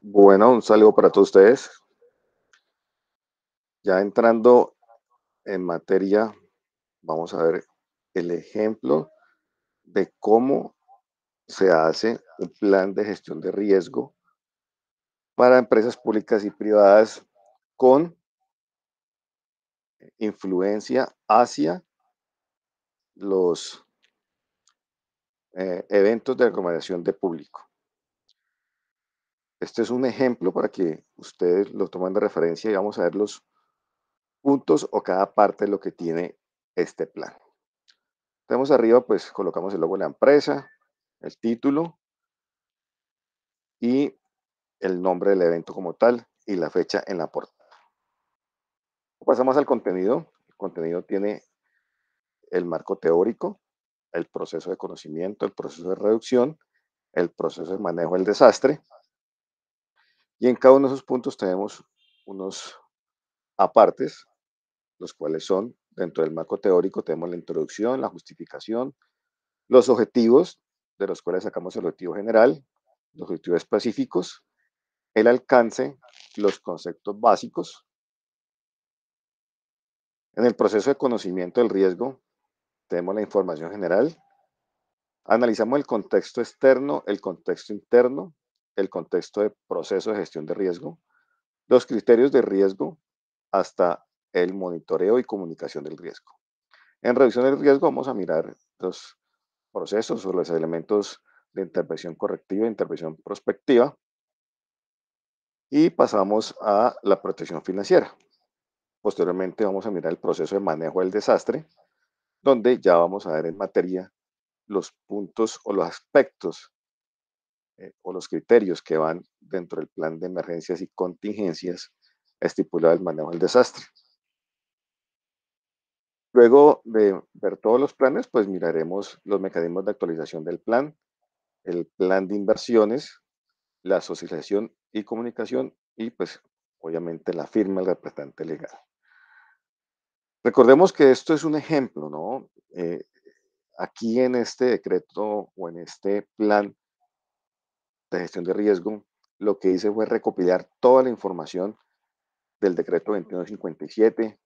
Bueno, un saludo para todos ustedes. Ya entrando en materia, vamos a ver el ejemplo de cómo se hace un plan de gestión de riesgo para empresas públicas y privadas con influencia hacia los eh, eventos de aglomeración de público. Este es un ejemplo para que ustedes lo tomen de referencia y vamos a ver los puntos o cada parte de lo que tiene este plan. Tenemos arriba, pues colocamos el logo de la empresa, el título y el nombre del evento como tal y la fecha en la portada. Pasamos al contenido. El contenido tiene el marco teórico, el proceso de conocimiento, el proceso de reducción, el proceso de manejo del desastre. Y en cada uno de esos puntos tenemos unos apartes, los cuales son, dentro del marco teórico, tenemos la introducción, la justificación, los objetivos, de los cuales sacamos el objetivo general, los objetivos específicos, el alcance, los conceptos básicos. En el proceso de conocimiento del riesgo tenemos la información general, analizamos el contexto externo, el contexto interno, el contexto de proceso de gestión de riesgo, los criterios de riesgo, hasta el monitoreo y comunicación del riesgo. En reducción del riesgo vamos a mirar los procesos o los elementos de intervención correctiva e intervención prospectiva. Y pasamos a la protección financiera. Posteriormente vamos a mirar el proceso de manejo del desastre, donde ya vamos a ver en materia los puntos o los aspectos eh, o los criterios que van dentro del plan de emergencias y contingencias estipulado el manejo del desastre. Luego de ver todos los planes, pues miraremos los mecanismos de actualización del plan, el plan de inversiones, la asociación y comunicación y pues obviamente la firma del representante legal. Recordemos que esto es un ejemplo, ¿no? Eh, aquí en este decreto o en este plan de gestión de riesgo, lo que hice fue recopilar toda la información del decreto 2157.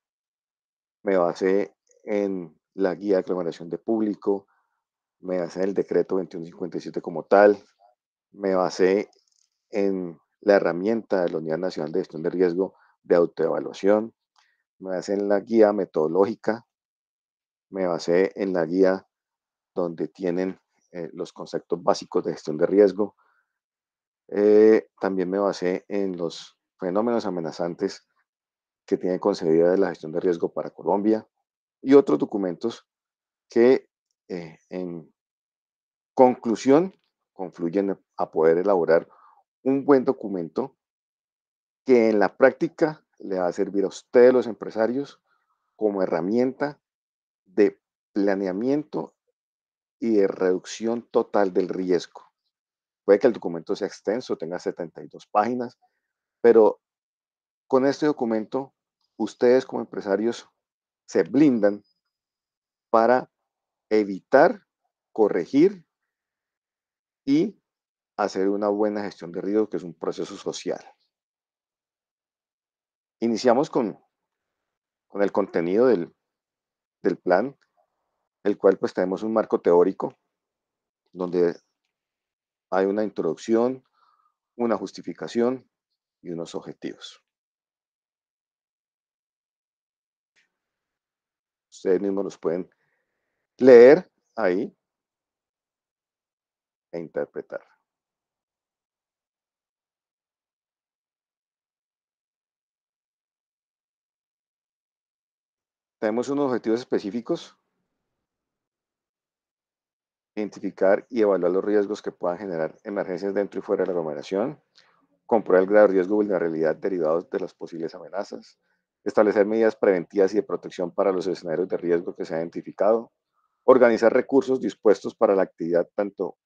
Me basé en la guía de aclaración de público, me basé en el decreto 2157 como tal, me basé en la herramienta de la Unidad Nacional de Gestión de Riesgo de Autoevaluación, me basé en la guía metodológica, me basé en la guía donde tienen eh, los conceptos básicos de gestión de riesgo. Eh, también me basé en los fenómenos amenazantes que tienen concebida de la gestión de riesgo para Colombia y otros documentos que eh, en conclusión confluyen a poder elaborar un buen documento que en la práctica le va a servir a ustedes, los empresarios, como herramienta de planeamiento y de reducción total del riesgo. Puede que el documento sea extenso, tenga 72 páginas, pero con este documento ustedes como empresarios se blindan para evitar, corregir y hacer una buena gestión de riesgo, que es un proceso social. Iniciamos con, el contenido del, del plan, el cual pues tenemos un marco teórico donde hay una introducción, una justificación y unos objetivos. Ustedes mismos los pueden leer ahí e interpretar. Tenemos unos objetivos específicos. Identificar y evaluar los riesgos que puedan generar emergencias dentro y fuera de la aglomeración. Comprobar el grado de riesgo y vulnerabilidad derivados de las posibles amenazas. Establecer medidas preventivas y de protección para los escenarios de riesgo que se han identificado. Organizar recursos dispuestos para la actividad tanto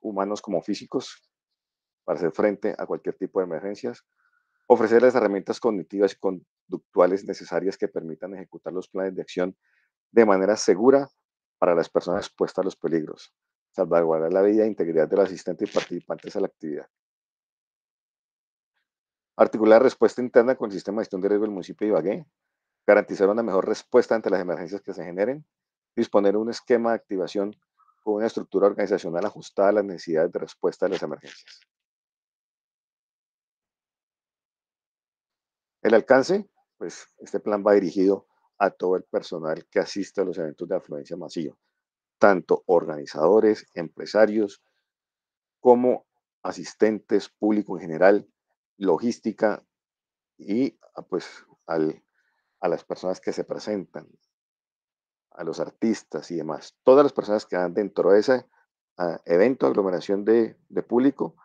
humanos como físicos para hacer frente a cualquier tipo de emergencias ofrecer las herramientas cognitivas y conductuales necesarias que permitan ejecutar los planes de acción de manera segura para las personas expuestas a los peligros, salvaguardar la vida e integridad del asistente y participantes a la actividad. Articular respuesta interna con el sistema de gestión de riesgo del municipio de Ibagué, garantizar una mejor respuesta ante las emergencias que se generen, disponer un esquema de activación con una estructura organizacional ajustada a las necesidades de respuesta a las emergencias. El alcance, pues este plan va dirigido a todo el personal que asiste a los eventos de afluencia masiva, tanto organizadores, empresarios, como asistentes, público en general, logística y ah, pues a las personas que se presentan, a los artistas y demás. Todas las personas que van dentro de ese ah, evento, aglomeración de, de público,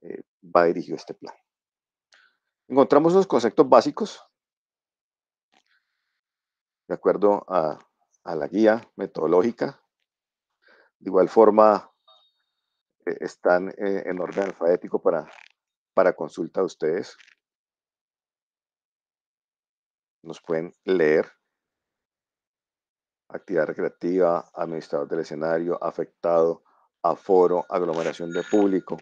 eh, va dirigido este plan. Encontramos los conceptos básicos de acuerdo a, la guía metodológica. De igual forma, eh, están eh, en orden alfabético para, para consulta de ustedes. Nos pueden leer. Actividad recreativa, administrador del escenario, afectado, aforo, aglomeración de público,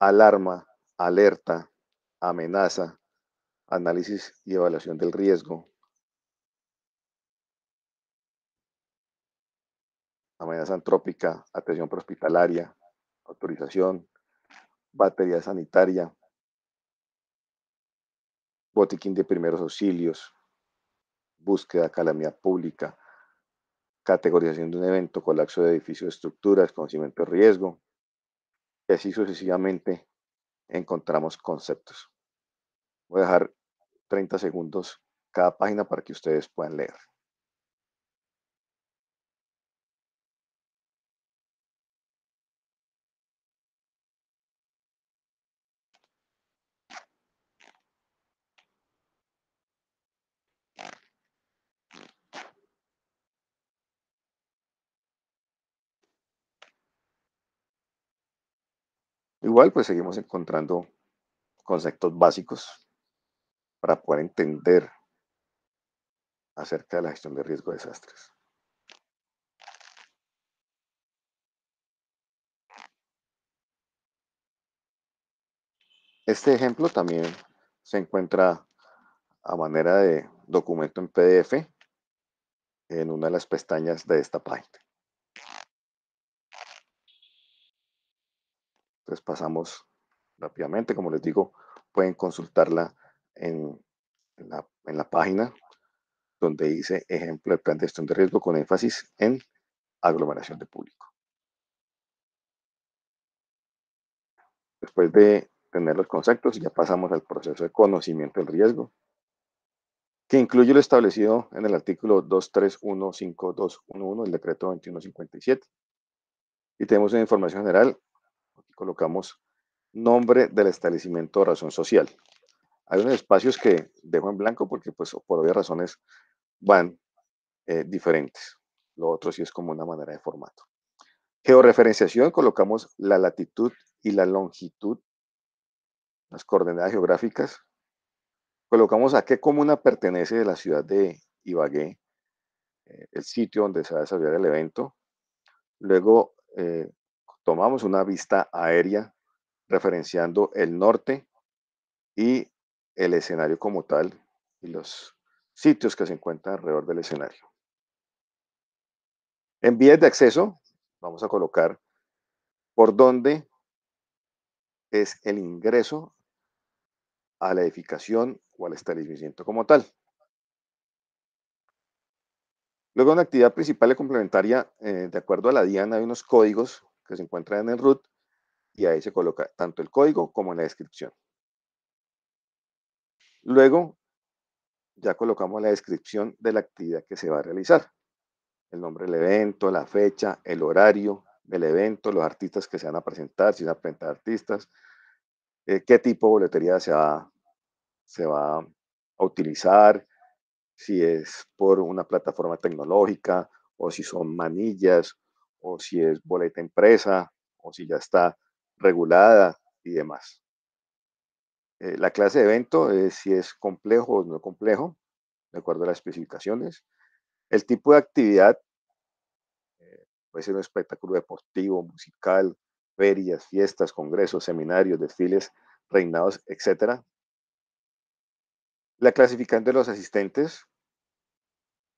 alarma, alerta, amenaza, análisis y evaluación del riesgo. Amenaza antrópica, atención hospitalaria autorización, batería sanitaria, botiquín de primeros auxilios, búsqueda, calamidad pública, categorización de un evento, colapso de edificios, estructuras, conocimiento de riesgo, y así sucesivamente encontramos conceptos. Voy a dejar 30 segundos cada página para que ustedes puedan leer. Igual, pues seguimos encontrando conceptos básicos para poder entender acerca de la gestión de riesgo de desastres. Este ejemplo también se encuentra a manera de documento en PDF en una de las pestañas de esta página. pasamos rápidamente, como les digo, pueden consultarla en, la, página donde dice ejemplo de plan de gestión de riesgo con énfasis en aglomeración de público. Después de tener los conceptos, ya pasamos al proceso de conocimiento del riesgo, que incluye lo establecido en el artículo 2315211 del decreto 2157. Y tenemos una información general colocamos nombre del establecimiento de razón social. Hay unos espacios que dejo en blanco porque pues por obvias razones van eh, diferentes. Lo otro sí es como una manera de formato. Georreferenciación, colocamos la latitud y la longitud, las coordenadas geográficas. Colocamos a qué comuna pertenece la ciudad de Ibagué, eh, el sitio donde se va a desarrollar el evento. Luego eh, tomamos una vista aérea referenciando el norte y el escenario como tal y los sitios que se encuentran alrededor del escenario. En vías de acceso vamos a colocar por dónde es el ingreso a la edificación o al establecimiento como tal. Luego una actividad principal y complementaria, eh, de acuerdo a la DIAN, hay unos códigos que se encuentra en el root y ahí se coloca tanto el código como la descripción. Luego, ya colocamos la descripción de la actividad que se va a realizar. El nombre del evento, la fecha, el horario del evento, los artistas que se van a presentar, si se van a presentar artistas, eh, qué tipo de boletería se se va a utilizar, si es por una plataforma tecnológica o si son manillas o si es boleta empresa o si ya está regulada y demás. Eh, la clase de evento es si es complejo o no complejo, de acuerdo a las especificaciones. El tipo de actividad eh, puede ser un espectáculo deportivo, musical, ferias, fiestas, congresos, seminarios, desfiles, reinados, etc. La clasificación de los asistentes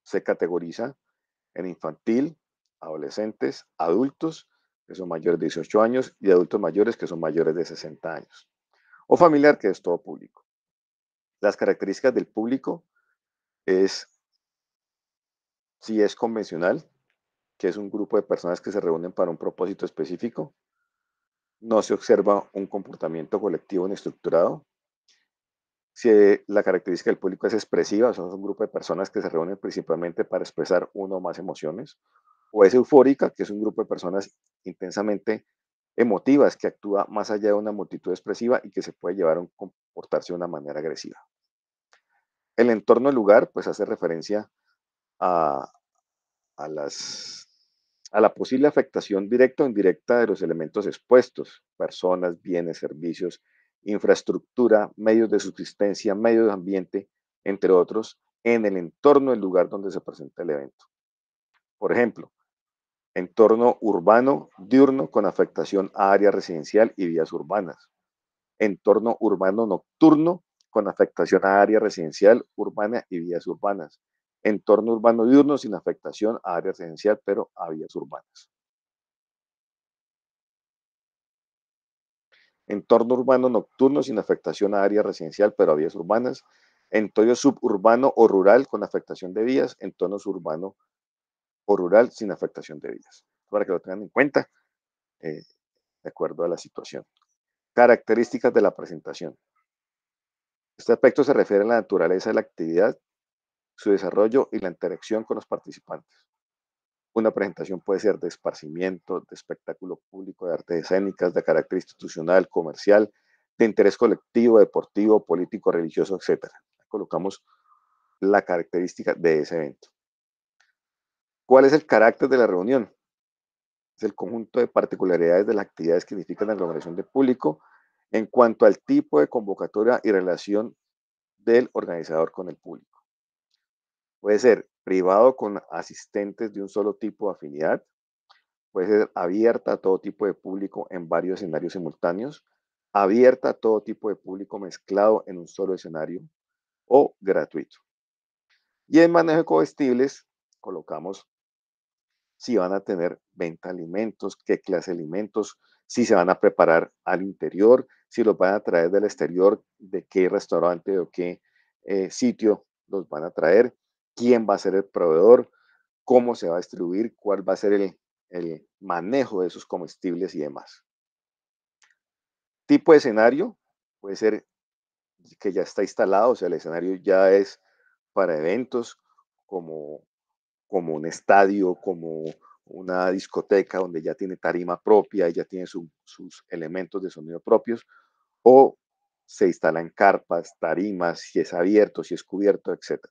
se categoriza en infantil, adolescentes, adultos que son mayores de 18 años y adultos mayores que son mayores de 60 años, o familiar que es todo público. Las características del público es si es convencional, que es un grupo de personas que se reúnen para un propósito específico, no se observa un comportamiento colectivo ni estructurado. Si la característica del público es expresiva, son un grupo de personas que se reúnen principalmente para expresar uno o más emociones o es eufórica, que es un grupo de personas intensamente emotivas, que actúa más allá de una multitud expresiva y que se puede llevar a comportarse de una manera agresiva. El entorno del lugar, pues hace referencia a, a la posible afectación directa o indirecta de los elementos expuestos, personas, bienes, servicios, infraestructura, medios de subsistencia, medios de ambiente, entre otros, en el entorno del lugar donde se presenta el evento. Por ejemplo, Entorno urbano, diurno, con afectación a área residencial y vías urbanas. Entorno urbano nocturno, con afectación a área residencial, urbana y vías urbanas. Entorno urbano diurno sin afectación a área residencial, pero a vías urbanas. Entorno urbano nocturno sin afectación a área residencial, pero a vías urbanas. Entorno suburbano o rural con afectación de vías. Entorno urbano o rural sin afectación de vidas. Para que lo tengan en cuenta, eh, de acuerdo a la situación. Características de la presentación. Este aspecto se refiere a la naturaleza de la actividad, su desarrollo y la interacción con los participantes. Una presentación puede ser de esparcimiento, de espectáculo público, de artes escénicas, de carácter institucional, comercial, de interés colectivo, deportivo, político, religioso, etc. Colocamos la característica de ese evento. ¿Cuál es el carácter de la reunión? Es el conjunto de particularidades de las actividades que significan la aglomeración de público en cuanto al tipo de convocatoria y relación del organizador con el público. Puede ser privado con asistentes de un solo tipo de afinidad, puede ser abierta a todo tipo de público en varios escenarios simultáneos, abierta a todo tipo de público mezclado en un solo escenario o gratuito. Y en manejo de comestibles colocamos si van a tener venta de alimentos, qué clase de alimentos, si se van a preparar al interior, si los van a traer del exterior, de qué restaurante o qué eh, sitio los van a traer, quién va a ser el proveedor, cómo se va a distribuir, cuál va a ser el, el manejo de esos comestibles y demás. Tipo de escenario, puede ser que ya está instalado, o sea, el escenario ya es para eventos como como un estadio, como una discoteca donde ya tiene tarima propia y ya tiene sus elementos de sonido propios, o se instalan carpas, tarimas, si es abierto, si es cubierto, etc.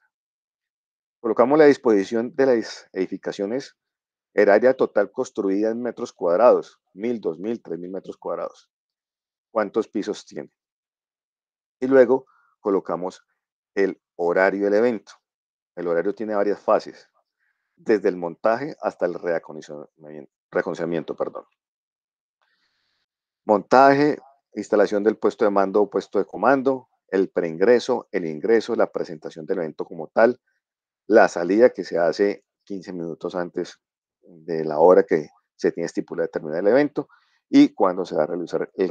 Colocamos la disposición de las edificaciones el área total construida en metros cuadrados, mil, dos mil, tres mil metros cuadrados. ¿Cuántos pisos tiene? Y luego colocamos el horario del evento. El horario tiene varias fases desde el montaje hasta el reacondicionamiento, perdón. Montaje, instalación del puesto de mando o puesto de comando, el preingreso, el ingreso, la presentación del evento como tal, la salida que se hace 15 minutos antes de la hora que se tiene estipulada de terminar el evento y cuando se va a realizar el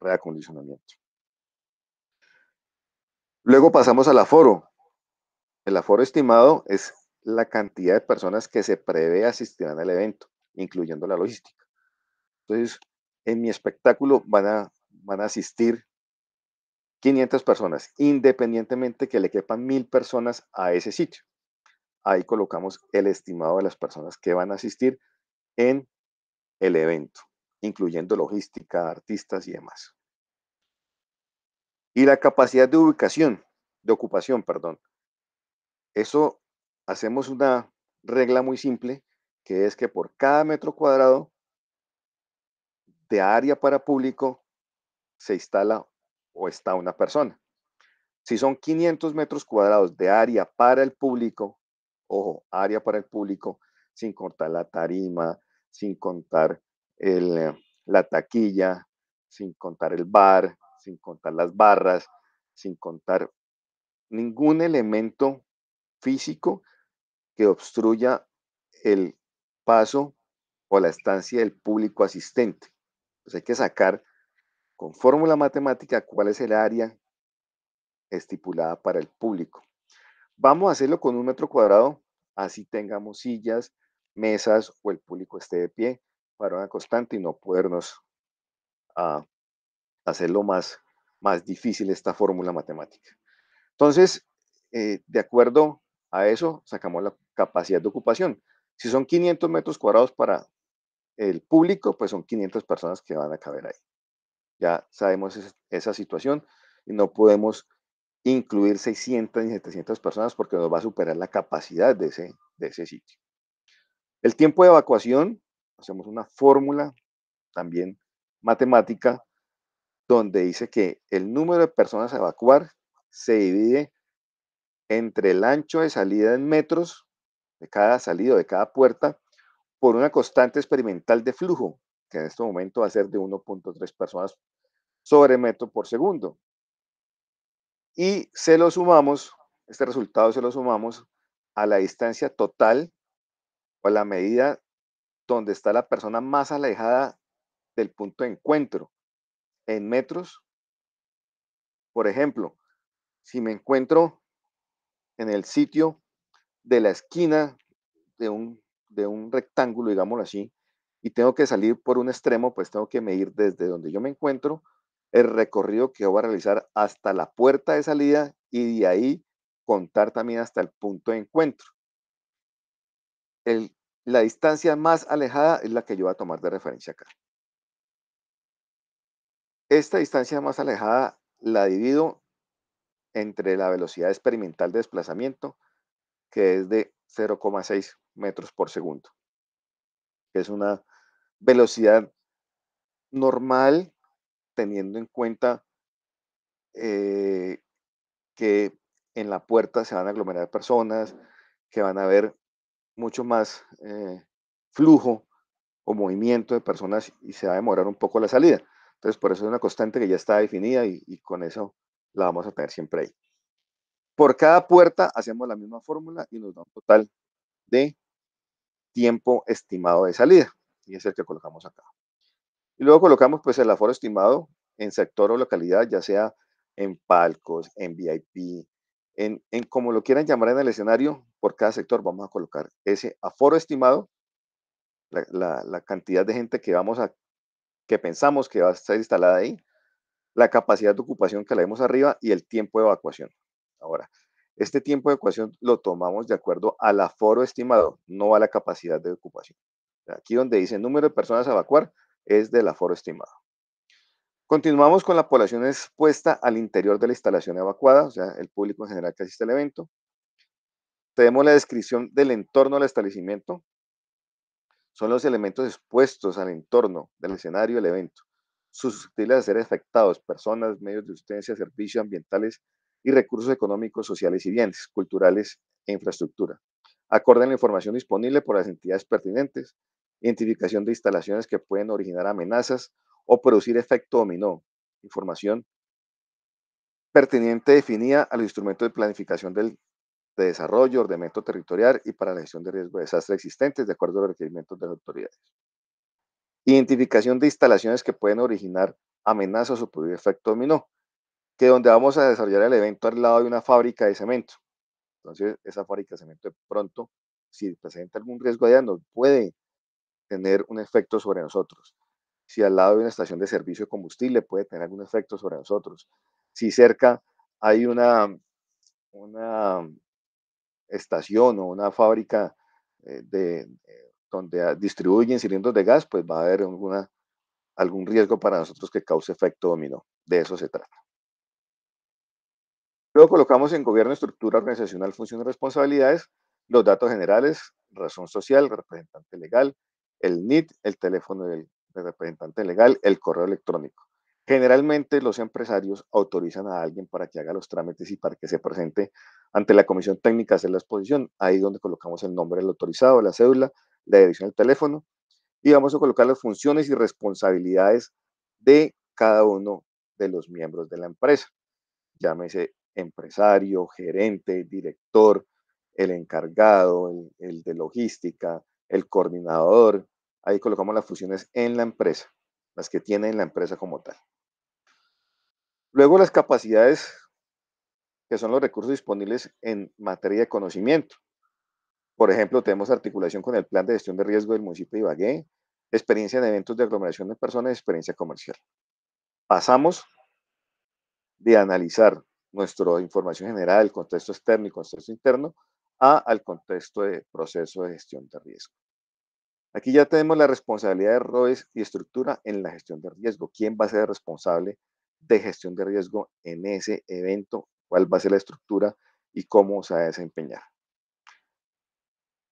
reacondicionamiento. Luego pasamos al aforo. El aforo estimado es la cantidad de personas que se prevé asistirán al evento, incluyendo la logística. Entonces, en mi espectáculo van a, van a asistir 500 personas, independientemente que le quepan 1000 personas a ese sitio. Ahí colocamos el estimado de las personas que van a asistir en el evento, incluyendo logística, artistas y demás. Y la capacidad de ubicación, de ocupación, perdón. Eso hacemos una regla muy simple, que es que por cada metro cuadrado de área para público se instala o está una persona. Si son 500 metros cuadrados de área para el público, ojo, área para el público, sin contar la tarima, sin contar eh, la taquilla, sin contar el bar, sin contar las barras, sin contar ningún elemento físico que obstruya el paso o la estancia del público asistente. Entonces pues, hay que sacar con fórmula matemática cuál es el área estipulada para el público. Vamos a hacerlo con un metro cuadrado, así tengamos sillas, mesas o el público esté de pie para una constante y no podernos ah, hacerlo más, más difícil esta fórmula matemática. Entonces, eh, de acuerdo a eso, sacamos la capacidad de ocupación. Si son 500 metros cuadrados para el público, pues son 500 personas que van a caber ahí. Ya sabemos esa situación y no podemos incluir 600 ni 700 personas porque nos va a superar la capacidad de ese, de ese sitio. El tiempo de evacuación, hacemos una fórmula también matemática donde dice que el número de personas a evacuar se divide entre el ancho de salida en metros cada salida, de cada puerta, por una constante experimental de flujo, que en este momento va a ser de 1.3 personas sobre metro por segundo. Y se lo sumamos, este resultado se lo sumamos a la distancia total o la medida donde está la persona más alejada del punto de encuentro en metros. Por ejemplo, si me encuentro en el sitio de la esquina de un, de un rectángulo, digámoslo así, y tengo que salir por un extremo, pues tengo que medir desde donde yo me encuentro el recorrido que voy a realizar hasta la puerta de salida y de ahí contar también hasta el punto de encuentro. El, la distancia más alejada es la que yo voy a tomar de referencia acá. Esta distancia más alejada la divido entre la velocidad experimental de desplazamiento que es de 0,6 metros por segundo, que es una velocidad normal teniendo en cuenta eh, que en la puerta se van a aglomerar personas, que van a haber mucho más eh, flujo o movimiento de personas y se va a demorar un poco la salida. Entonces, por eso es una constante que ya está definida y con eso la vamos a tener siempre ahí. Por cada puerta hacemos la misma fórmula y nos da un total de tiempo estimado de salida, y es el que colocamos acá. Y luego colocamos pues el aforo estimado en sector o localidad, ya sea en palcos, en VIP, en, como lo quieran llamar en el escenario, por cada sector vamos a colocar ese aforo estimado, la, cantidad de gente que vamos a, que pensamos que va a estar instalada ahí, la capacidad de ocupación que la vemos arriba y el tiempo de evacuación. Ahora, este tiempo de ecuación lo tomamos de acuerdo al aforo estimado, no a la capacidad de ocupación. Aquí donde dice número de personas a evacuar es del aforo estimado. Continuamos con la población expuesta al interior de la instalación evacuada, o sea, el público en general que asiste al evento. Tenemos la descripción del entorno del establecimiento. Son los elementos expuestos al entorno del escenario del evento, susceptibles de ser afectados, personas, medios de sustancia, servicios ambientales, y recursos económicos, sociales y bienes, culturales e infraestructura. a la información disponible por las entidades pertinentes, identificación de instalaciones que pueden originar amenazas o producir efecto dominó, información pertinente definida al instrumento de planificación del, de desarrollo, ordenamiento territorial y para la gestión de riesgo de desastre existentes de acuerdo a los requerimientos de las autoridades. Identificación de instalaciones que pueden originar amenazas o producir efecto dominó, que donde vamos a desarrollar el evento al lado de una fábrica de cemento. Entonces, esa fábrica de cemento de pronto, si presenta algún riesgo allá, nos puede tener un efecto sobre nosotros. Si al lado de una estación de servicio de combustible puede tener algún efecto sobre nosotros. Si cerca hay una, una mm, estación o una fábrica eh, de, eh, donde ah, distribuyen cilindros de gas, pues va a haber alguna, algún riesgo para nosotros que cause efecto dominó. De eso se trata. Luego colocamos en gobierno, estructura organizacional, funciones, responsabilidades, los datos generales, razón social, representante legal, el NIT, el teléfono del representante legal, el correo electrónico. Generalmente los empresarios autorizan a alguien para que haga los trámites y para que se presente ante la comisión técnica a hacer la exposición. Ahí es donde colocamos el nombre del autorizado, la cédula, la dirección del teléfono y vamos a colocar las funciones y responsabilidades de cada uno de los miembros de la empresa. Llámese empresario, gerente, director, el encargado, el, de logística, el coordinador. Ahí colocamos las funciones en la empresa, las que tiene la empresa como tal. Luego las capacidades que son los recursos disponibles en materia de conocimiento. Por ejemplo, tenemos articulación con el plan de gestión de riesgo del municipio de Ibagué, experiencia en eventos de aglomeración de personas, experiencia comercial. Pasamos de analizar nuestra información general, el contexto externo y contexto interno, a, al contexto de proceso de gestión de riesgo. Aquí ya tenemos la responsabilidad de roles y estructura en la gestión de riesgo. ¿Quién va a ser responsable de gestión de riesgo en ese evento? ¿Cuál va a ser la estructura y cómo se va a desempeñar?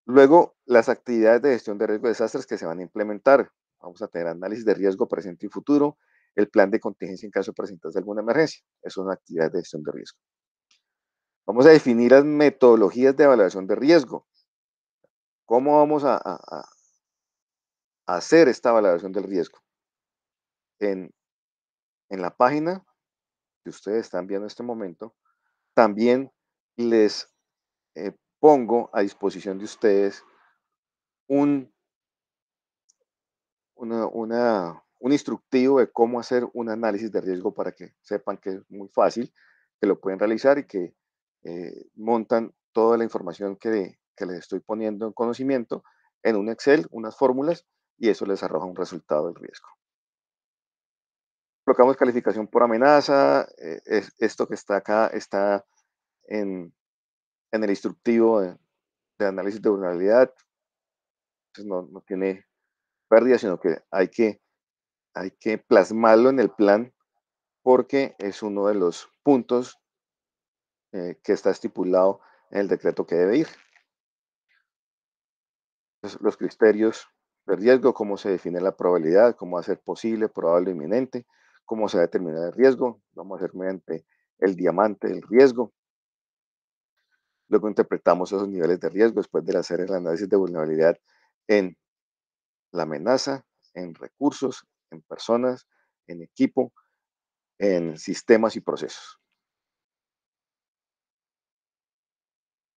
Luego, las actividades de gestión de riesgo de desastres que se van a implementar. Vamos a tener análisis de riesgo presente y futuro, el plan de contingencia en caso de presentarse alguna emergencia. Es una actividad de gestión de riesgo. Vamos a definir las metodologías de evaluación de riesgo. ¿Cómo vamos a, hacer esta evaluación del riesgo? En, la página que ustedes están viendo en este momento, también les eh, pongo a disposición de ustedes un, una, un instructivo de cómo hacer un análisis de riesgo para que sepan que es muy fácil, que lo pueden realizar y que eh, montan toda la información que, que les estoy poniendo en conocimiento en un Excel, unas fórmulas, y eso les arroja un resultado del riesgo. Colocamos calificación por amenaza. Eh, esto que está acá está en, en el instructivo de, análisis de vulnerabilidad. no, no tiene pérdida, sino que hay que hay que plasmarlo en el plan porque es uno de los puntos eh, que está estipulado en el decreto que debe ir. los criterios de riesgo, cómo se define la probabilidad, cómo hacer posible, probable, inminente, cómo se determina el riesgo, vamos a hacer mediante el diamante del riesgo. Luego interpretamos esos niveles de riesgo después de hacer el análisis de vulnerabilidad en la amenaza, en recursos, en personas, en equipo, en sistemas y procesos.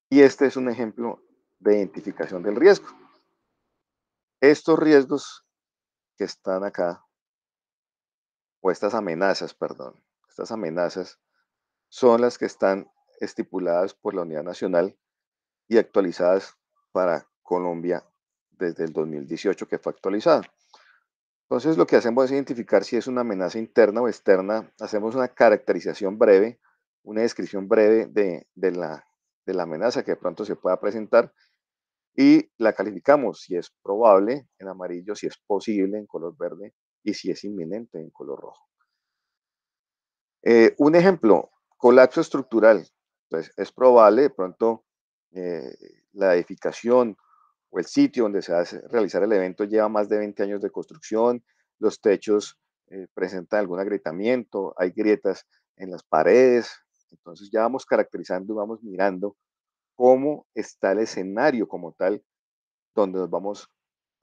Y este es un ejemplo de identificación del riesgo. Estos riesgos que están acá, o estas amenazas, perdón, estas amenazas son las que están estipuladas por la Unidad Nacional y actualizadas para Colombia desde el 2018 que fue actualizada. Entonces lo que hacemos es identificar si es una amenaza interna o externa. Hacemos una caracterización breve, una descripción breve de, de, la, amenaza que de pronto se pueda presentar y la calificamos si es probable en amarillo, si es posible en color verde y si es inminente en color rojo. Eh, un ejemplo, colapso estructural. Entonces, es probable de pronto eh, la edificación el sitio donde se va a realizar el evento lleva más de 20 años de construcción, los techos eh, presentan algún agrietamiento, hay grietas en las paredes, entonces ya vamos caracterizando y vamos mirando cómo está el escenario como tal donde nos vamos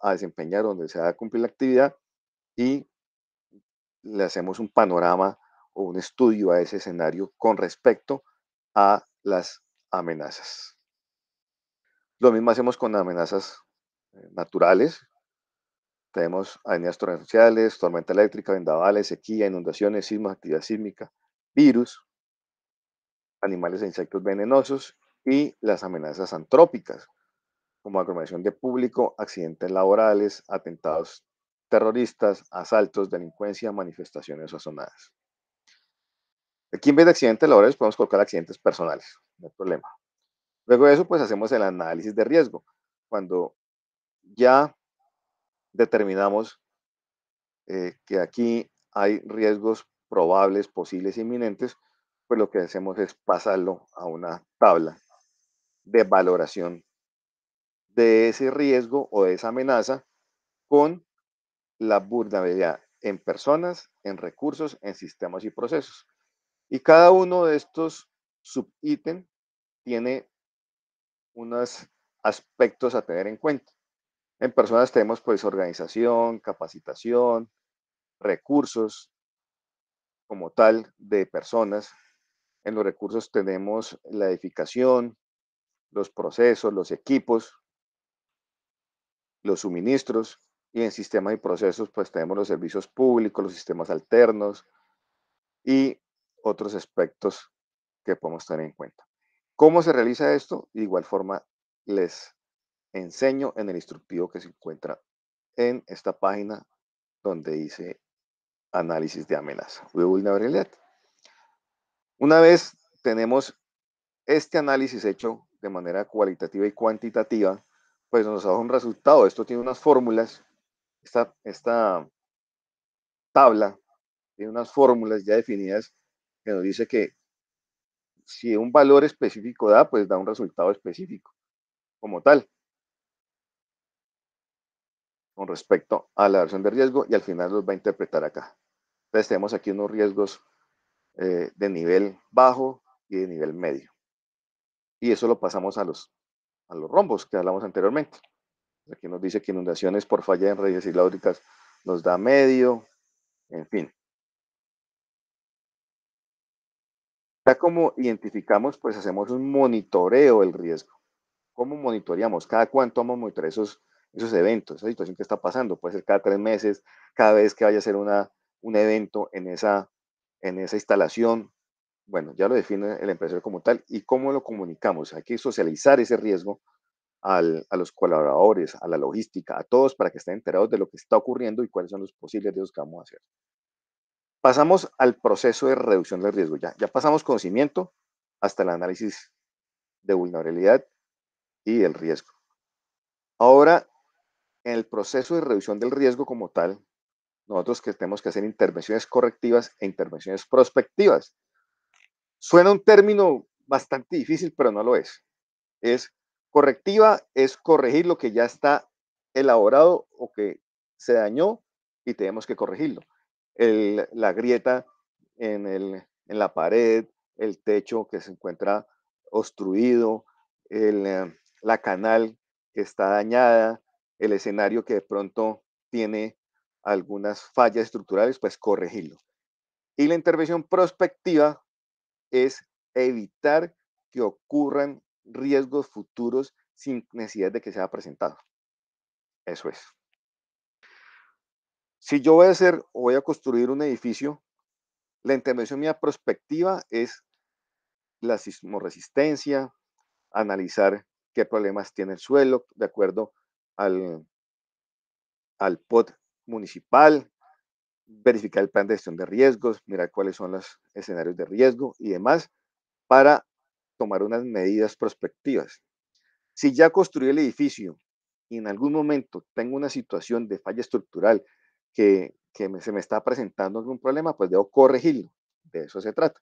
a desempeñar, donde se va a cumplir la actividad y le hacemos un panorama o un estudio a ese escenario con respecto a las amenazas. Lo mismo hacemos con amenazas eh, naturales. Tenemos avenidas torrenciales, tormenta eléctrica, vendavales, sequía, inundaciones, sismos, actividad sísmica, virus, animales e insectos venenosos y las amenazas antrópicas, como aglomeración de público, accidentes laborales, atentados terroristas, asaltos, delincuencia, manifestaciones sazonadas. Aquí en vez de accidentes laborales podemos colocar accidentes personales, no hay problema. Luego de eso, pues hacemos el análisis de riesgo. Cuando ya determinamos eh, que aquí hay riesgos probables, posibles, inminentes, pues lo que hacemos es pasarlo a una tabla de valoración de ese riesgo o de esa amenaza con la vulnerabilidad en personas, en recursos, en sistemas y procesos. Y cada uno de estos subítem tiene unos aspectos a tener en cuenta. En personas tenemos pues organización, capacitación, recursos como tal de personas. En los recursos tenemos la edificación, los procesos, los equipos, los suministros y en sistemas y procesos pues tenemos los servicios públicos, los sistemas alternos y otros aspectos que podemos tener en cuenta. ¿Cómo se realiza esto? De igual forma, les enseño en el instructivo que se encuentra en esta página donde dice análisis de amenaza, Una vez tenemos este análisis hecho de manera cualitativa y cuantitativa, pues nos da un resultado. Esto tiene unas fórmulas, esta, esta tabla tiene unas fórmulas ya definidas que nos dice que si un valor específico da, pues da un resultado específico como tal con respecto a la versión de riesgo y al final los va a interpretar acá. Entonces tenemos aquí unos riesgos eh, de nivel bajo y de nivel medio. Y eso lo pasamos a los, a los rombos que hablamos anteriormente. Aquí nos dice que inundaciones por falla en redes hidráulicas nos da medio, en fin. Ya como identificamos, pues hacemos un monitoreo del riesgo. ¿Cómo monitoreamos? ¿Cada cuánto vamos a monitorear esos, esos eventos, esa situación que está pasando? Puede ser cada tres meses, cada vez que vaya a ser una, un evento en esa, en esa instalación. Bueno, ya lo define el empresario como tal. ¿Y cómo lo comunicamos? Hay que socializar ese riesgo a los colaboradores, a la logística, a todos para que estén enterados de lo que está ocurriendo y cuáles son los posibles riesgos que vamos a hacer. Pasamos al proceso de reducción del riesgo. Ya, ya pasamos conocimiento hasta el análisis de vulnerabilidad y el riesgo. Ahora, en el proceso de reducción del riesgo como tal, nosotros que tenemos que hacer intervenciones correctivas e intervenciones prospectivas. Suena un término bastante difícil, pero no lo es. Es correctiva, es corregir lo que ya está elaborado o que se dañó y tenemos que corregirlo la grieta en, la pared, el techo que se encuentra obstruido, el, em, la canal que está dañada, el escenario que de pronto tiene algunas fallas estructurales, pues corregirlo. Y la intervención prospectiva es evitar que ocurran riesgos futuros sin necesidad de que sea presentado. Eso es. Si yo voy a hacer o voy a construir un edificio, la intervención mía prospectiva es la sismoresistencia, analizar qué problemas tiene el suelo de acuerdo al, al POT municipal, verificar el plan de gestión de riesgos, mirar cuáles son los escenarios de riesgo y demás para tomar unas medidas prospectivas. Si ya construí el edificio y en algún momento tengo una situación de falla estructural que, se me está presentando algún problema, pues debo corregirlo. De eso se trata.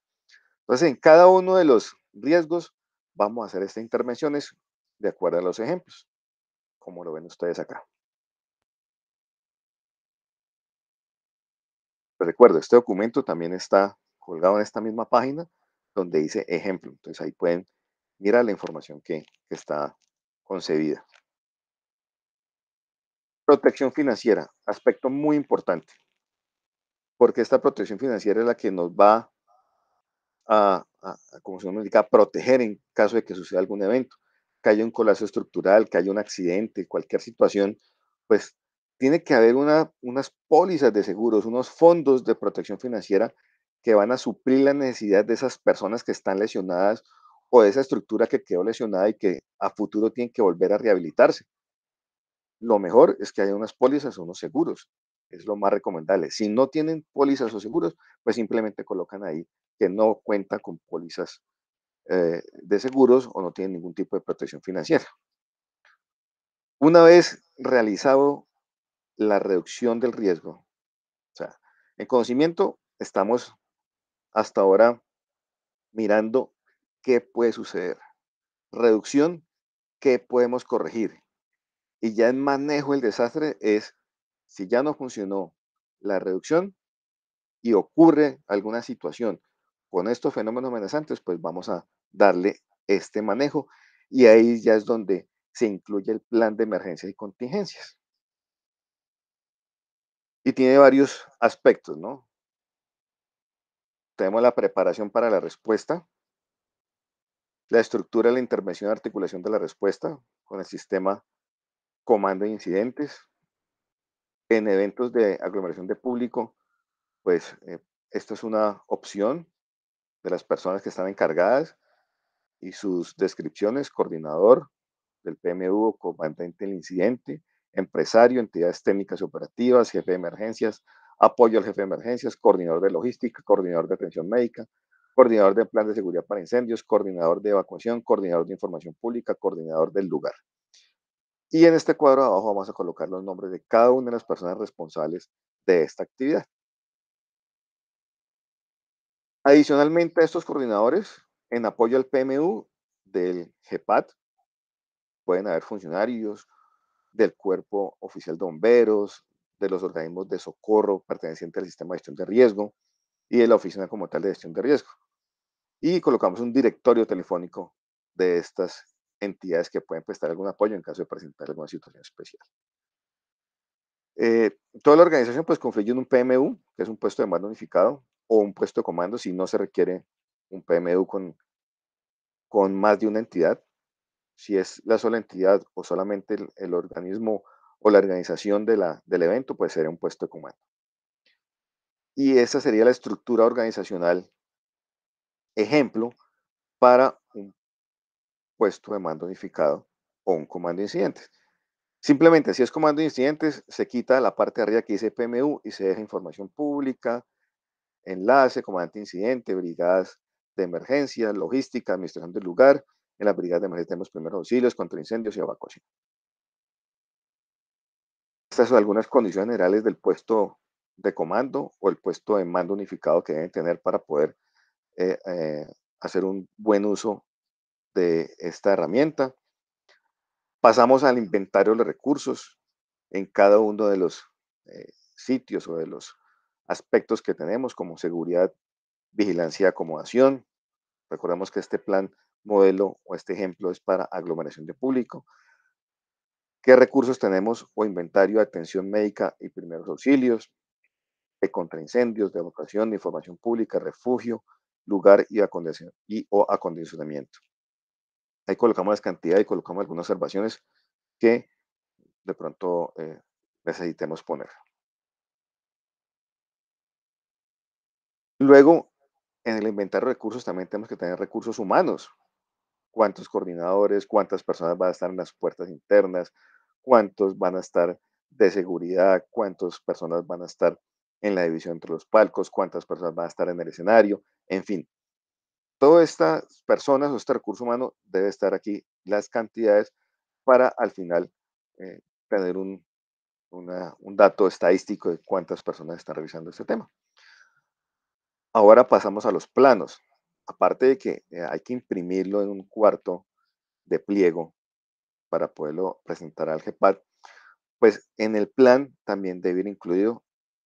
Entonces, en cada uno de los riesgos vamos a hacer estas intervenciones de acuerdo a los ejemplos, como lo ven ustedes acá. Pues recuerdo, este documento también está colgado en esta misma página donde dice ejemplo. Entonces ahí pueden mirar la información que está concebida. Protección financiera, aspecto muy importante, porque esta protección financiera es la que nos va a, como se nos indica, proteger en caso de que suceda algún evento, que haya un colapso estructural, que haya un accidente, cualquier situación, pues tiene que haber unas pólizas de seguros, unos fondos de protección financiera que van a suplir la necesidad de esas personas que están lesionadas o de esa estructura que quedó lesionada y que a futuro tienen que volver a rehabilitarse lo mejor es que haya unas pólizas o unos seguros. Es lo más recomendable. Si no tienen pólizas o seguros, pues simplemente colocan ahí que no cuenta con pólizas eh, de seguros o no tienen ningún tipo de protección financiera. Una vez realizado la reducción del riesgo, o sea, en conocimiento estamos hasta ahora mirando qué puede suceder. Reducción, qué podemos corregir y ya en manejo el desastre es si ya no funcionó la reducción y ocurre alguna situación con estos fenómenos amenazantes, pues vamos a darle este manejo y ahí ya es donde se incluye el plan de emergencias y contingencias. Y tiene varios aspectos, ¿no? Tenemos la preparación para la respuesta, la estructura, la intervención, articulación de la respuesta con el sistema comando de incidentes. En eventos de aglomeración de público, pues eh, esto es una opción de las personas que están encargadas y sus descripciones, coordinador del PMU, comandante del incidente, empresario, entidades técnicas y operativas, jefe de emergencias, apoyo al jefe de emergencias, coordinador de logística, coordinador de atención médica, coordinador de plan de seguridad para incendios, coordinador de evacuación, coordinador de información pública, coordinador del lugar. Y en este cuadro abajo vamos a colocar los nombres de cada una de las personas responsables de esta actividad. Adicionalmente a estos coordinadores, en apoyo al PMU del GEPAT, pueden haber funcionarios del Cuerpo Oficial de Bomberos, de los organismos de socorro pertenecientes al sistema de gestión de riesgo y de la oficina como tal de gestión de riesgo. Y colocamos un directorio telefónico de estas entidades que pueden prestar algún apoyo en caso de presentar alguna situación especial. Eh, toda la organización pues confluye en un PMU, que es un puesto de mando unificado, o un puesto de comando si no se requiere un PMU con, con más de una entidad. Si es la sola entidad o solamente el, organismo o la organización de la, del evento, pues sería un puesto de comando. Y esa sería la estructura organizacional, ejemplo, para puesto de mando unificado o un comando de incidentes. Simplemente, si es comando de incidentes, se quita la parte de arriba que dice PMU y se deja información pública, enlace, comandante incidente, brigadas de emergencia, logística, administración del lugar. En las brigadas de emergencia tenemos primeros auxilios, contra incendios y evacuación. Estas son algunas condiciones generales del puesto de comando o el puesto de mando unificado que deben tener para poder eh, eh, hacer un buen uso de esta herramienta. Pasamos al inventario de recursos en cada uno de los eh, sitios o de los aspectos que tenemos como seguridad, vigilancia y acomodación. Recordemos que este plan modelo o este ejemplo es para aglomeración de público. ¿Qué recursos tenemos o inventario de atención médica y primeros auxilios, de contraincendios, de evacuación, de información pública, refugio, lugar y, y o acondicionamiento? Ahí colocamos las cantidades y colocamos algunas observaciones que de pronto eh, necesitemos poner. Luego, en el inventario de recursos también tenemos que tener recursos humanos. ¿Cuántos coordinadores, cuántas personas van a estar en las puertas internas, cuántos van a estar de seguridad, cuántas personas van a estar en la división entre los palcos, cuántas personas van a estar en el escenario, en fin, Todas estas personas o este recurso humano debe estar aquí, las cantidades, para al final eh, tener un, dato estadístico de cuántas personas están revisando este tema. Ahora pasamos a los planos. Aparte de que eh, hay que imprimirlo en un cuarto de pliego para poderlo presentar al GEPAD, pues en el plan también debe ir incluido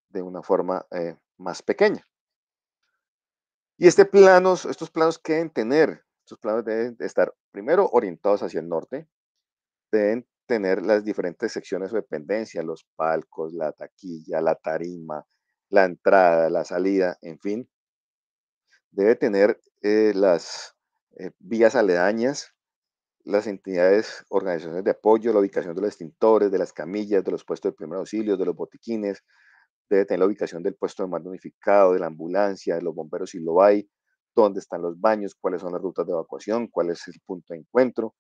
de una forma eh, más pequeña. Y este planos, estos planos que deben tener, estos planos deben estar primero orientados hacia el norte, deben tener las diferentes secciones o dependencias, los palcos, la taquilla, la tarima, la entrada, la salida, en fin. Debe tener eh, las eh, vías aledañas, las entidades, organizaciones de apoyo, la ubicación de los extintores, de las camillas, de los puestos de primer auxilio, de los botiquines, debe tener la ubicación del puesto de mando unificado, de la ambulancia, de los bomberos si lo hay, dónde están los baños, cuáles son las rutas de evacuación, cuál es el punto de encuentro.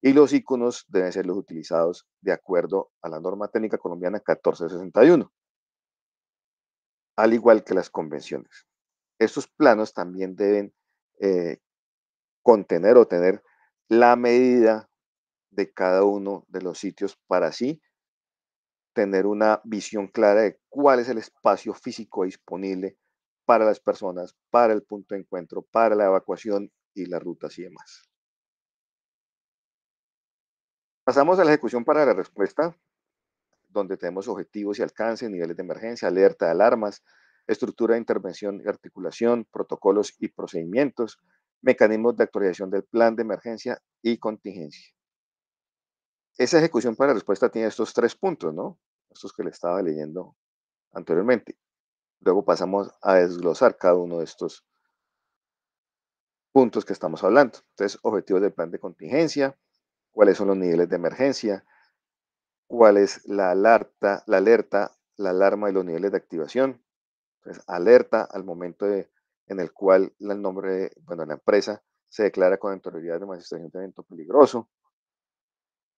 Y los iconos deben ser los utilizados de acuerdo a la norma técnica colombiana 1461, al igual que las convenciones. Estos planos también deben eh, contener o tener la medida de cada uno de los sitios para sí tener una visión clara de cuál es el espacio físico disponible para las personas, para el punto de encuentro, para la evacuación y las rutas y demás. Pasamos a la ejecución para la respuesta, donde tenemos objetivos y alcance, niveles de emergencia, alerta, de alarmas, estructura de intervención y articulación, protocolos y procedimientos, mecanismos de actualización del plan de emergencia y contingencia. Esa ejecución para respuesta tiene estos tres puntos, ¿no? Estos que le estaba leyendo anteriormente. Luego pasamos a desglosar cada uno de estos puntos que estamos hablando. Entonces, objetivos del plan de contingencia, cuáles son los niveles de emergencia, cuál es la alerta, la alerta, la alarma y los niveles de activación. Entonces, alerta al momento en el cual el nombre, bueno, la empresa se declara con autoridad de manifestación de evento peligroso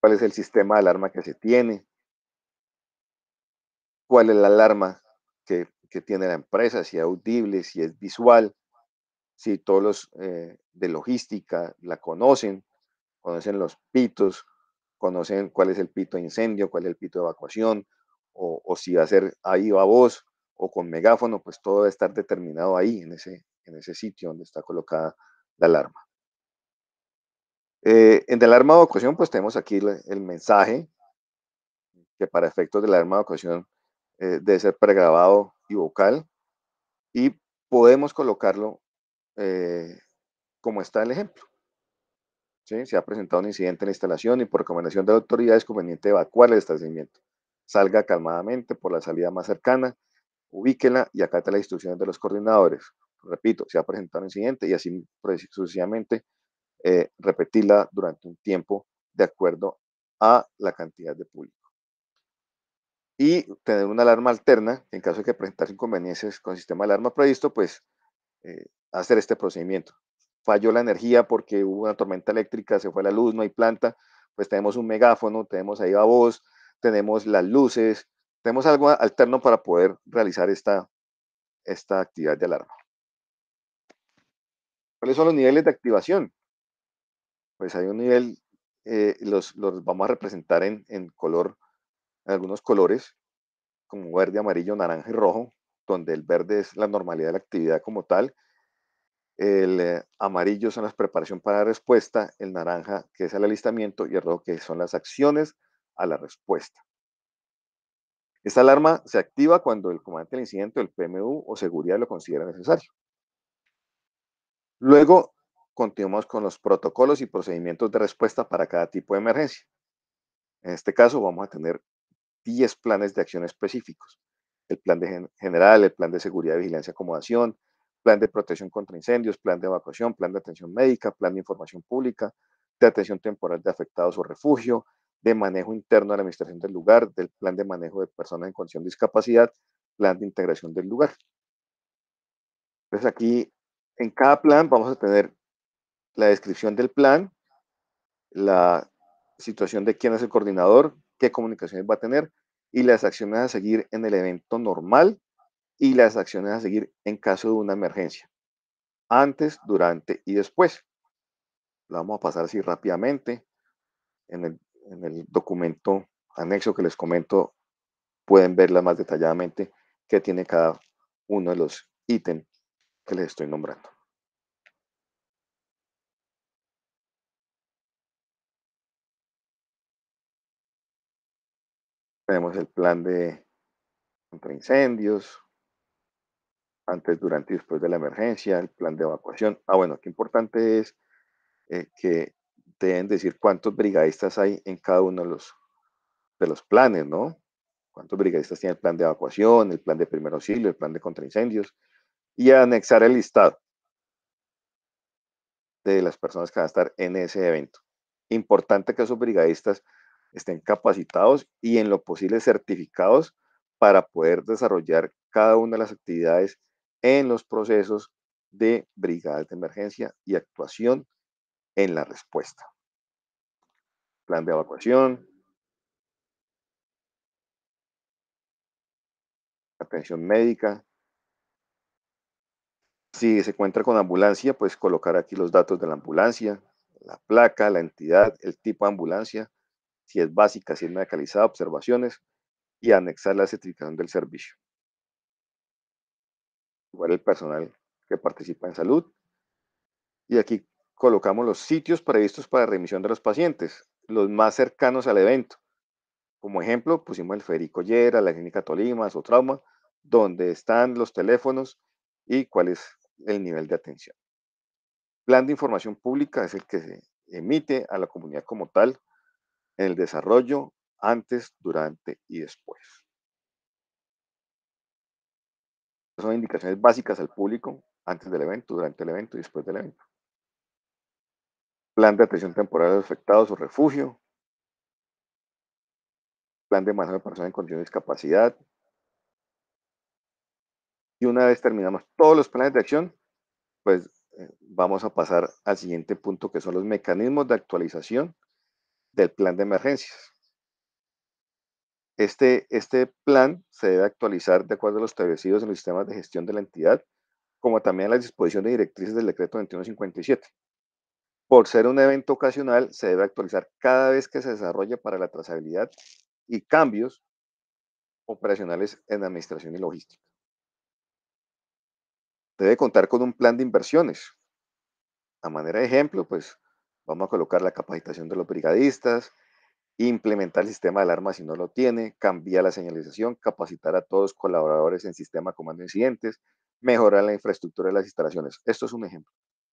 cuál es el sistema de alarma que se tiene, cuál es la alarma que, tiene la empresa, si es audible, si es visual, si todos los eh, de logística la conocen, conocen los pitos, conocen cuál es el pito de incendio, cuál es el pito de evacuación, o, si va a ser ahí a voz o con megáfono, pues todo va a estar determinado ahí, en ese, en ese sitio donde está colocada la alarma. Eh, en el arma de ocasión, pues tenemos aquí el, mensaje, que para efectos del arma de ocasión eh, debe ser pregrabado y vocal, y podemos colocarlo eh, como está el ejemplo. ¿Sí? Se ha presentado un incidente en la instalación y por recomendación de la autoridad es conveniente evacuar el establecimiento. Salga calmadamente por la salida más cercana, ubíquela y acate las instrucciones de los coordinadores. Repito, se ha presentado un incidente y así pues, sucesivamente eh, repetirla durante un tiempo de acuerdo a la cantidad de público. Y tener una alarma alterna, en caso de que presentarse inconvenientes con el sistema de alarma previsto, pues eh, hacer este procedimiento. Falló la energía porque hubo una tormenta eléctrica, se fue la luz, no hay planta, pues tenemos un megáfono, tenemos ahí la voz, tenemos las luces, tenemos algo alterno para poder realizar esta, esta actividad de alarma. ¿Cuáles son los niveles de activación? pues hay un nivel, eh, los, los, vamos a representar en, color, en algunos colores, como verde, amarillo, naranja y rojo, donde el verde es la normalidad de la actividad como tal, el eh, amarillo son las preparación para la respuesta, el naranja que es el alistamiento y el rojo que son las acciones a la respuesta. Esta alarma se activa cuando el comandante del incidente, el PMU o seguridad lo considera necesario. Luego continuamos con los protocolos y procedimientos de respuesta para cada tipo de emergencia. En este caso vamos a tener 10 planes de acción específicos. El plan de general, el plan de seguridad, vigilancia, acomodación, plan de protección contra incendios, plan de evacuación, plan de atención médica, plan de información pública, de atención temporal de afectados o refugio, de manejo interno de la administración del lugar, del plan de manejo de personas en condición de discapacidad, plan de integración del lugar. Entonces aquí, en cada plan vamos a tener la descripción del plan, la situación de quién es el coordinador, qué comunicaciones va a tener y las acciones a seguir en el evento normal y las acciones a seguir en caso de una emergencia, antes, durante y después. lo vamos a pasar así rápidamente. En el, en el documento anexo que les comento pueden verla más detalladamente que tiene cada uno de los ítems que les estoy nombrando. Tenemos el plan de contra incendios, antes, durante y después de la emergencia, el plan de evacuación. Ah, bueno, qué importante es eh, que deben decir cuántos brigadistas hay en cada uno de los, de los planes, ¿no? Cuántos brigadistas tiene el plan de evacuación, el plan de primer auxilio, el plan de incendios. y anexar el listado de las personas que van a estar en ese evento. Importante que esos brigadistas estén capacitados y en lo posible certificados para poder desarrollar cada una de las actividades en los procesos de brigadas de emergencia y actuación en la respuesta. Plan de evacuación, atención médica. Si se encuentra con ambulancia, pues colocar aquí los datos de la ambulancia, la placa, la entidad, el tipo de ambulancia, si es básica, si es medicalizada, observaciones y anexar la certificación del servicio. Igual el personal que participa en salud. Y aquí colocamos los sitios previstos para remisión de los pacientes, los más cercanos al evento. Como ejemplo, pusimos el Federico yera la Clínica Tolima, su trauma, donde están los teléfonos y cuál es el nivel de atención. Plan de información pública es el que se emite a la comunidad como tal en el desarrollo antes, durante y después. Son indicaciones básicas al público antes del evento, durante el evento y después del evento. Plan de atención temporal a los afectados o refugio. Plan de manejo de personas en condiciones de discapacidad. Y una vez terminamos todos los planes de acción, pues eh, vamos a pasar al siguiente punto que son los mecanismos de actualización del plan de emergencias. Este, este plan se debe actualizar de acuerdo a los establecidos en los sistemas de gestión de la entidad, como también a las disposiciones directrices del decreto 2157. Por ser un evento ocasional, se debe actualizar cada vez que se desarrolle para la trazabilidad y cambios operacionales en administración y logística. Debe contar con un plan de inversiones. A manera de ejemplo, pues Vamos a colocar la capacitación de los brigadistas, implementar el sistema de alarma si no lo tiene, cambiar la señalización, capacitar a todos los colaboradores en sistema comando de incidentes, mejorar la infraestructura de las instalaciones. Esto es un ejemplo.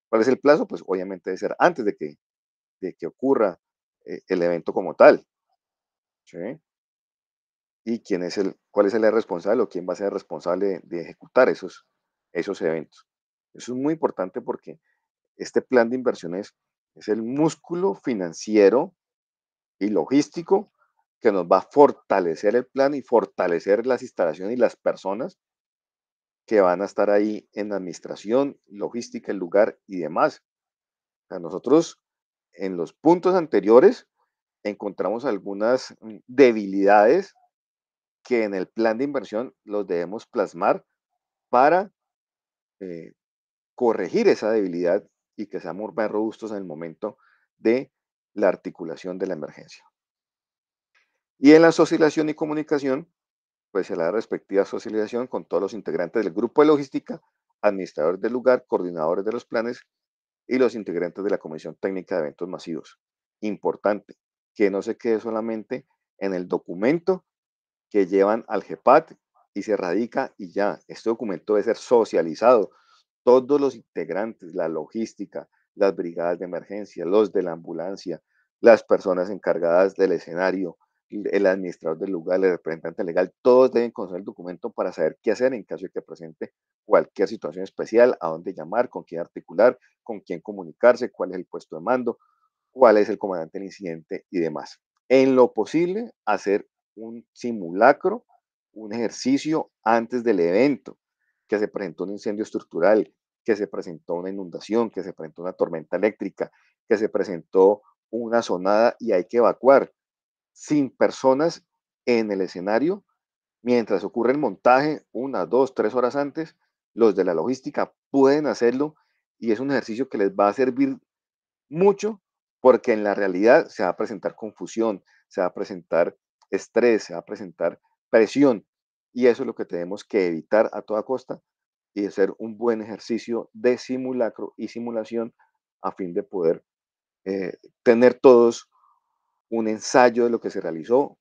¿Cuál es el plazo? Pues obviamente debe ser antes de que, de que ocurra eh, el evento como tal. ¿Sí? ¿Y quién es el, cuál es el responsable o quién va a ser responsable de, de ejecutar esos, esos eventos? Eso es muy importante porque este plan de inversiones es el músculo financiero y logístico que nos va a fortalecer el plan y fortalecer las instalaciones y las personas que van a estar ahí en administración, logística, el lugar y demás. A nosotros en los puntos anteriores encontramos algunas mm, debilidades que en el plan de inversión los debemos plasmar para eh, corregir esa debilidad y que seamos más robustos en el momento de la articulación de la emergencia. Y en la socialización y comunicación, pues en la respectiva socialización con todos los integrantes del grupo de logística, administradores del lugar, coordinadores de los planes y los integrantes de la Comisión Técnica de Eventos Masivos. Importante, que no se quede solamente en el documento que llevan al GEPAT y se radica y ya. Este documento debe ser socializado, todos los integrantes, la logística, las brigadas de emergencia, los de la ambulancia, las personas encargadas del escenario, el administrador del lugar, el representante legal, todos deben conocer el documento para saber qué hacer en caso de que presente cualquier situación especial, a dónde llamar, con quién articular, con quién comunicarse, cuál es el puesto de mando, cuál es el comandante del incidente y demás. En lo posible, hacer un simulacro, un ejercicio antes del evento, que se presentó un incendio estructural, que se presentó una inundación, que se presentó una tormenta eléctrica, que se presentó una sonada y hay que evacuar sin personas en el escenario mientras ocurre el montaje, una, dos, tres horas antes, los de la logística pueden hacerlo y es un ejercicio que les va a servir mucho porque en la realidad se va a presentar confusión, se va a presentar estrés, se va a presentar presión y eso es lo que tenemos que evitar a toda costa y hacer un buen ejercicio de simulacro y simulación a fin de poder eh, tener todos un ensayo de lo que se realizó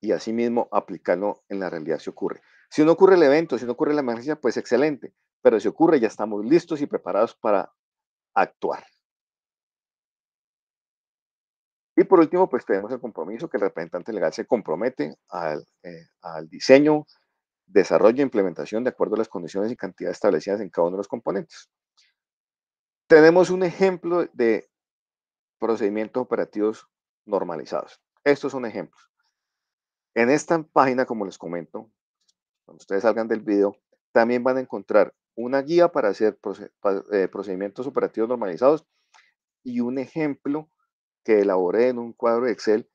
y asimismo aplicarlo en la realidad si ocurre. Si no ocurre el evento, si no ocurre la emergencia, pues excelente, pero si ocurre ya estamos listos y preparados para actuar. Y por último, pues tenemos el compromiso que el representante legal se compromete al, eh, al diseño, desarrollo e implementación de acuerdo a las condiciones y cantidades establecidas en cada uno de los componentes. Tenemos un ejemplo de procedimientos operativos normalizados. Estos son ejemplos. En esta página, como les comento, cuando ustedes salgan del video, también van a encontrar una guía para hacer eh, procedimientos operativos normalizados y un ejemplo que elaboré en un cuadro de Excel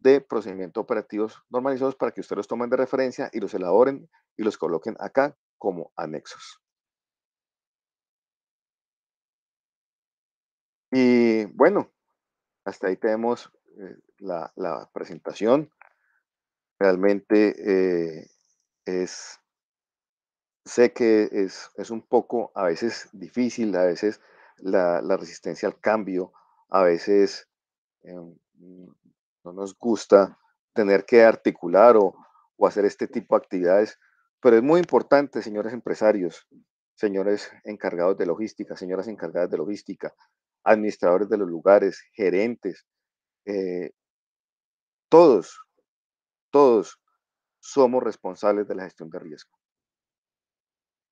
de procedimientos operativos normalizados para que ustedes los tomen de referencia y los elaboren y los coloquen acá como anexos. Y bueno, hasta ahí tenemos eh, la, presentación. Realmente eh, es, sé que es, es, un poco a veces difícil, a veces la, resistencia al cambio, a veces em, no nos gusta tener que articular o, hacer este tipo de actividades, pero es muy importante, señores empresarios, señores encargados de logística, señoras encargadas de logística, administradores de los lugares, gerentes, eh, todos, todos somos responsables de la gestión de riesgo.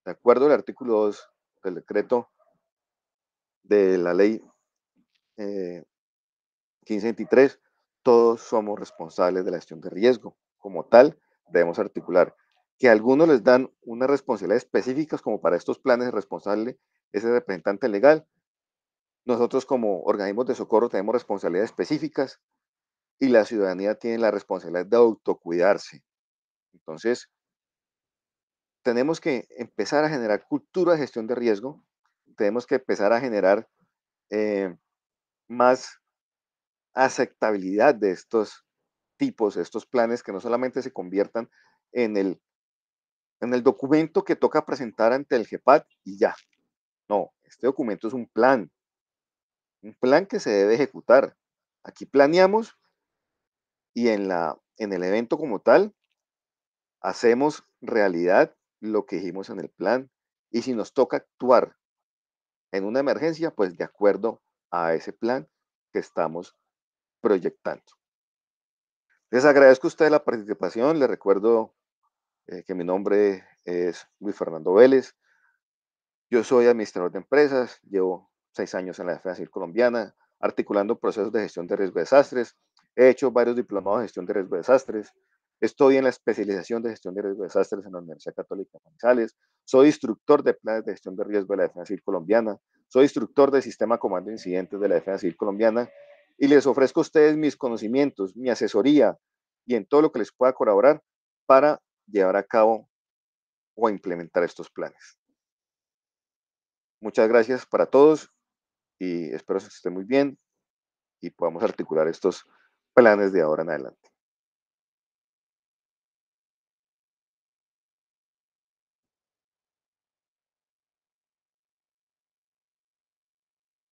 De acuerdo al artículo 2 del decreto de la ley eh, 1523, todos somos responsables de la gestión de riesgo. Como tal, debemos articular que algunos les dan unas responsabilidades específicas, como para estos planes responsable ese representante legal. Nosotros como organismos de socorro tenemos responsabilidades específicas y la ciudadanía tiene la responsabilidad de autocuidarse. Entonces, tenemos que empezar a generar cultura de gestión de riesgo, tenemos que empezar a generar eh, más aceptabilidad de estos tipos, estos planes que no solamente se conviertan en el, en el documento que toca presentar ante el GEPAT y ya. No, este documento es un plan, un plan que se debe ejecutar. Aquí planeamos y en, la, en el evento como tal hacemos realidad lo que dijimos en el plan y si nos toca actuar en una emergencia, pues de acuerdo a ese plan que estamos proyectando. Les agradezco a ustedes la participación. Les recuerdo eh, que mi nombre es Luis Fernando Vélez. Yo soy administrador de empresas. Llevo seis años en la Defensa Civil Colombiana, articulando procesos de gestión de riesgo de desastres. He hecho varios diplomados de gestión de riesgo de desastres. Estoy en la especialización de gestión de riesgo de desastres en la Universidad Católica de Manizales. Soy instructor de planes de gestión de riesgo de la Defensa Civil Colombiana. Soy instructor del sistema comando de incidentes de la Defensa Civil Colombiana y les ofrezco a ustedes mis conocimientos, mi asesoría y en todo lo que les pueda colaborar para llevar a cabo o implementar estos planes. Muchas gracias para todos y espero que estén muy bien y podamos articular estos planes de ahora en adelante.